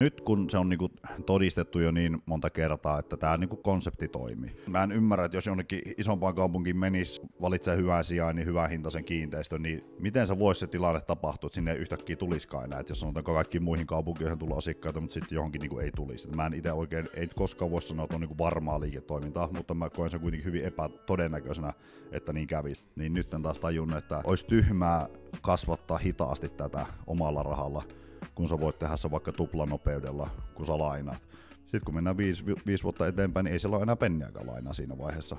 Nyt kun se on niinku todistettu jo niin monta kertaa, että tämä niinku konsepti toimii. Mä en ymmärrä, että jos jonnekin isompaan kaupunkiin menisi, valitsee hyvän sijaan, niin hyvän hintaisen kiinteistön, niin miten se voisi se tilanne tapahtua, että sinne yhtäkkiä tulisikaan enää. Et jos sanotaanko kaikki muihin kaupunkiin tulla asiakkaita, mutta sitten johonkin niinku ei tulisi. Et mä en itse oikein, ei koskaan voi sanoa, että on niinku varmaa liiketoimintaa, mutta mä koen sen kuitenkin hyvin epätodennäköisenä, että niin kävisi. Niin nyt en taas tajunnut, että olisi tyhmää kasvattaa hitaasti tätä omalla rahalla kun sä voit tehdä se vaikka tuplanopeudella, kun sä lainaat. Sitten kun mennään viisi, viisi vuotta eteenpäin, niin ei siellä ole enää penniäkään lainaa siinä vaiheessa.